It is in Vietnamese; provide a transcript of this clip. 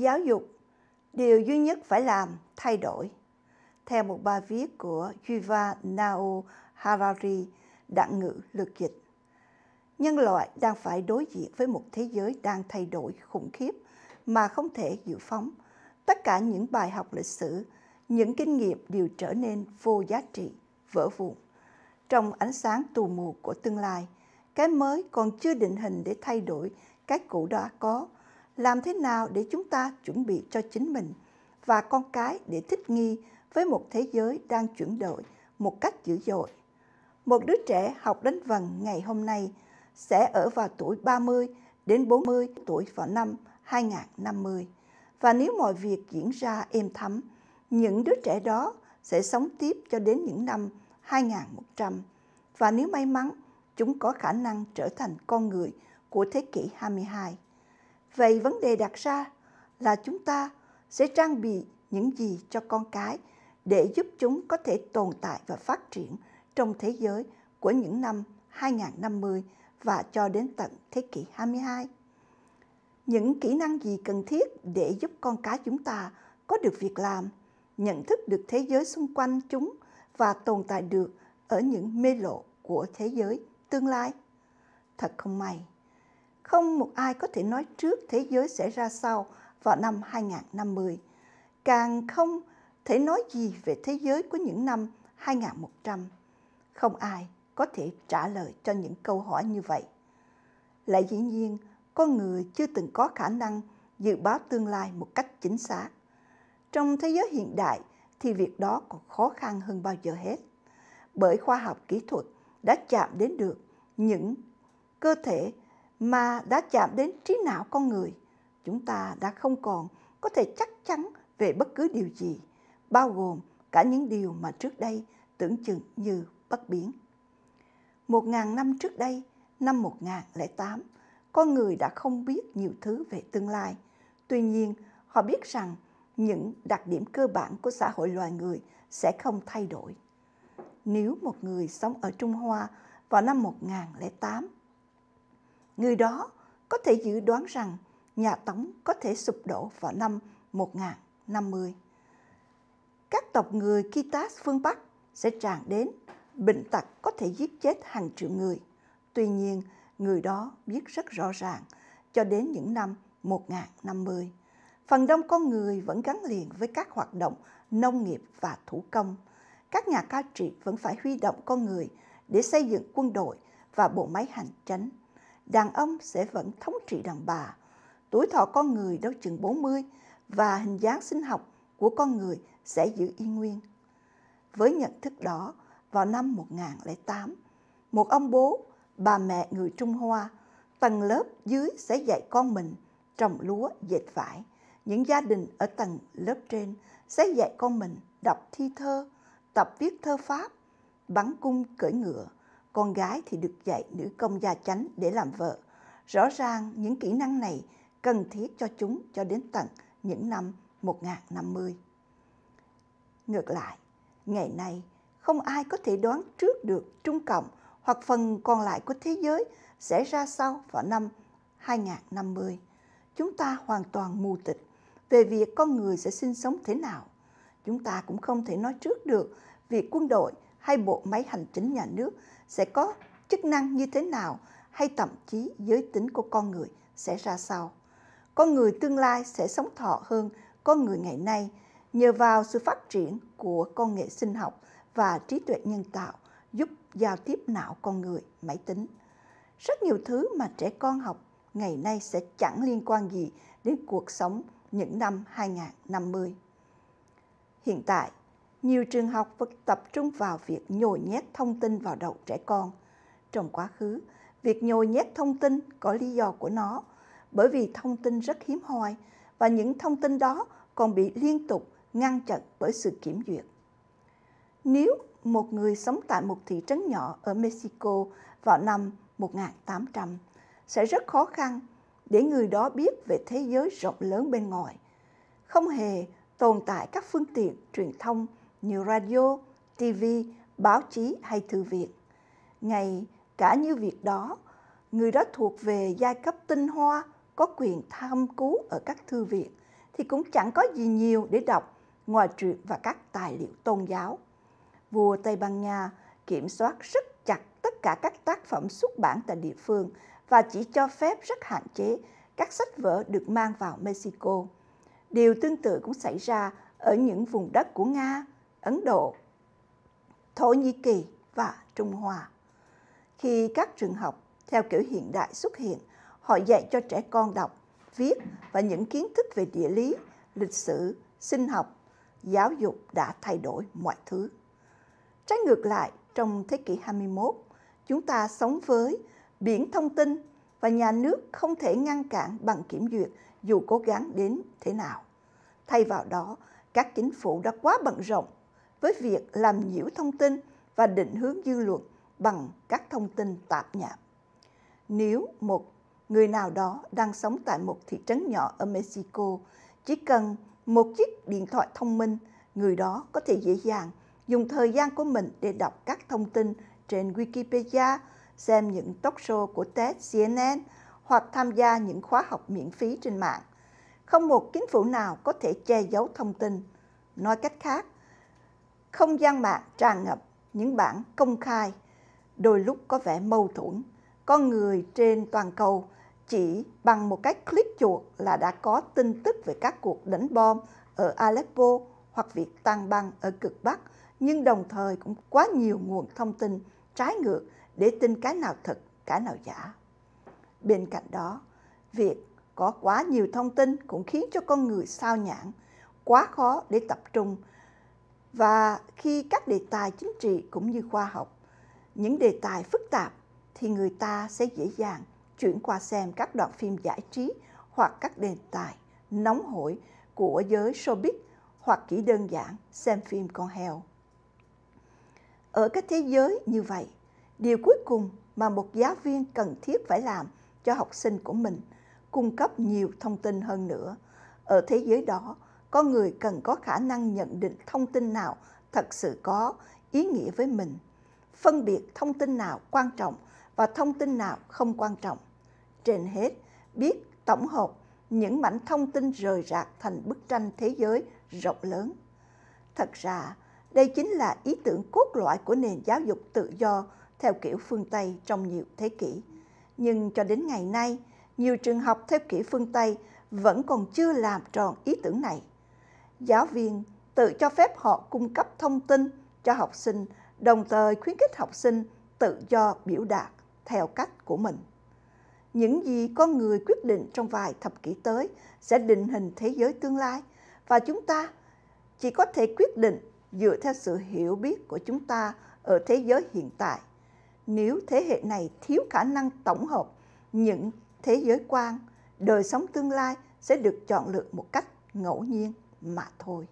giáo dục điều duy nhất phải làm thay đổi theo một bài viết của Yuva Nao Harari đặng ngữ lược dịch nhân loại đang phải đối diện với một thế giới đang thay đổi khủng khiếp mà không thể dự phóng tất cả những bài học lịch sử những kinh nghiệm đều trở nên vô giá trị vỡ vụn trong ánh sáng tù mù của tương lai cái mới còn chưa định hình để thay đổi cái cũ đã có làm thế nào để chúng ta chuẩn bị cho chính mình và con cái để thích nghi với một thế giới đang chuyển đổi một cách dữ dội. Một đứa trẻ học đến vần ngày hôm nay sẽ ở vào tuổi 30 đến 40 tuổi vào năm 2050. Và nếu mọi việc diễn ra êm thấm, những đứa trẻ đó sẽ sống tiếp cho đến những năm 2100. Và nếu may mắn, chúng có khả năng trở thành con người của thế kỷ 22. Vậy vấn đề đặt ra là chúng ta sẽ trang bị những gì cho con cái để giúp chúng có thể tồn tại và phát triển trong thế giới của những năm 2050 và cho đến tận thế kỷ 22. Những kỹ năng gì cần thiết để giúp con cái chúng ta có được việc làm, nhận thức được thế giới xung quanh chúng và tồn tại được ở những mê lộ của thế giới tương lai? Thật không may, không một ai có thể nói trước thế giới sẽ ra sao vào năm 2050, càng không thể nói gì về thế giới của những năm 2100. Không ai có thể trả lời cho những câu hỏi như vậy. Lại dĩ nhiên, con người chưa từng có khả năng dự báo tương lai một cách chính xác. Trong thế giới hiện đại thì việc đó còn khó khăn hơn bao giờ hết, bởi khoa học kỹ thuật đã chạm đến được những cơ thể mà đã chạm đến trí não con người, chúng ta đã không còn có thể chắc chắn về bất cứ điều gì, bao gồm cả những điều mà trước đây tưởng chừng như bất biến. Một ngàn năm trước đây, năm 1008, con người đã không biết nhiều thứ về tương lai. Tuy nhiên, họ biết rằng những đặc điểm cơ bản của xã hội loài người sẽ không thay đổi. Nếu một người sống ở Trung Hoa vào năm 1008 Người đó có thể dự đoán rằng nhà Tống có thể sụp đổ vào năm 1050. Các tộc người Kitas phương Bắc sẽ tràn đến, bệnh tật có thể giết chết hàng triệu người. Tuy nhiên, người đó biết rất rõ ràng cho đến những năm 1050. Phần đông con người vẫn gắn liền với các hoạt động nông nghiệp và thủ công. Các nhà cai trị vẫn phải huy động con người để xây dựng quân đội và bộ máy hành chính đàn ông sẽ vẫn thống trị đàn bà. Tuổi thọ con người đâu chừng 40 và hình dáng sinh học của con người sẽ giữ y nguyên. Với nhận thức đó, vào năm 1008, một ông bố, bà mẹ người Trung Hoa, tầng lớp dưới sẽ dạy con mình trồng lúa, dệt vải. Những gia đình ở tầng lớp trên sẽ dạy con mình đọc thi thơ, tập viết thơ Pháp, bắn cung cưỡi ngựa, con gái thì được dạy nữ công gia chánh để làm vợ. Rõ ràng những kỹ năng này cần thiết cho chúng cho đến tận những năm 1050. Ngược lại, ngày nay không ai có thể đoán trước được Trung Cộng hoặc phần còn lại của thế giới sẽ ra sao vào năm 2050. Chúng ta hoàn toàn mù tịch về việc con người sẽ sinh sống thế nào. Chúng ta cũng không thể nói trước được việc quân đội hay bộ máy hành chính nhà nước sẽ có chức năng như thế nào hay thậm chí giới tính của con người sẽ ra sao. Con người tương lai sẽ sống thọ hơn con người ngày nay nhờ vào sự phát triển của công nghệ sinh học và trí tuệ nhân tạo giúp giao tiếp não con người, máy tính. Rất nhiều thứ mà trẻ con học ngày nay sẽ chẳng liên quan gì đến cuộc sống những năm 2050. Hiện tại, nhiều trường học vẫn tập trung vào việc nhồi nhét thông tin vào đầu trẻ con. Trong quá khứ, việc nhồi nhét thông tin có lý do của nó, bởi vì thông tin rất hiếm hoi và những thông tin đó còn bị liên tục ngăn chặn bởi sự kiểm duyệt. Nếu một người sống tại một thị trấn nhỏ ở Mexico vào năm 1800 sẽ rất khó khăn để người đó biết về thế giới rộng lớn bên ngoài. Không hề tồn tại các phương tiện truyền thông như radio, TV, báo chí hay thư viện. Ngày cả như việc đó, người đó thuộc về giai cấp tinh hoa có quyền tham cứu ở các thư viện thì cũng chẳng có gì nhiều để đọc ngoài truyện và các tài liệu tôn giáo. Vua Tây Ban Nha kiểm soát rất chặt tất cả các tác phẩm xuất bản tại địa phương và chỉ cho phép rất hạn chế các sách vở được mang vào Mexico. Điều tương tự cũng xảy ra ở những vùng đất của Nga, Ấn Độ, Thổ Nhĩ Kỳ và Trung Hoa. Khi các trường học theo kiểu hiện đại xuất hiện, họ dạy cho trẻ con đọc, viết và những kiến thức về địa lý, lịch sử, sinh học, giáo dục đã thay đổi mọi thứ. Trái ngược lại, trong thế kỷ 21, chúng ta sống với biển thông tin và nhà nước không thể ngăn cản bằng kiểm duyệt dù cố gắng đến thế nào. Thay vào đó, các chính phủ đã quá bận rộn với việc làm nhiễu thông tin và định hướng dư luận bằng các thông tin tạp nhạp. Nếu một người nào đó đang sống tại một thị trấn nhỏ ở Mexico, chỉ cần một chiếc điện thoại thông minh, người đó có thể dễ dàng dùng thời gian của mình để đọc các thông tin trên Wikipedia, xem những talk show của TED, CNN hoặc tham gia những khóa học miễn phí trên mạng. Không một chính phủ nào có thể che giấu thông tin. Nói cách khác, không gian mạng tràn ngập những bản công khai, đôi lúc có vẻ mâu thuẫn. Con người trên toàn cầu chỉ bằng một cái click chuột là đã có tin tức về các cuộc đánh bom ở Aleppo hoặc việc tan băng ở cực Bắc, nhưng đồng thời cũng quá nhiều nguồn thông tin trái ngược để tin cái nào thật, cái nào giả. Bên cạnh đó, việc có quá nhiều thông tin cũng khiến cho con người sao nhãng, quá khó để tập trung và khi các đề tài chính trị cũng như khoa học những đề tài phức tạp thì người ta sẽ dễ dàng chuyển qua xem các đoạn phim giải trí hoặc các đề tài nóng hổi của giới showbiz hoặc chỉ đơn giản xem phim con heo. Ở các thế giới như vậy, điều cuối cùng mà một giáo viên cần thiết phải làm cho học sinh của mình cung cấp nhiều thông tin hơn nữa. Ở thế giới đó, con người cần có khả năng nhận định thông tin nào thật sự có ý nghĩa với mình phân biệt thông tin nào quan trọng và thông tin nào không quan trọng trên hết biết tổng hợp những mảnh thông tin rời rạc thành bức tranh thế giới rộng lớn thật ra đây chính là ý tưởng cốt lõi của nền giáo dục tự do theo kiểu phương tây trong nhiều thế kỷ nhưng cho đến ngày nay nhiều trường học theo kiểu phương tây vẫn còn chưa làm tròn ý tưởng này giáo viên tự cho phép họ cung cấp thông tin cho học sinh, đồng thời khuyến khích học sinh tự do biểu đạt theo cách của mình. Những gì con người quyết định trong vài thập kỷ tới sẽ định hình thế giới tương lai và chúng ta chỉ có thể quyết định dựa theo sự hiểu biết của chúng ta ở thế giới hiện tại. Nếu thế hệ này thiếu khả năng tổng hợp những thế giới quan, đời sống tương lai sẽ được chọn lựa một cách ngẫu nhiên mà thôi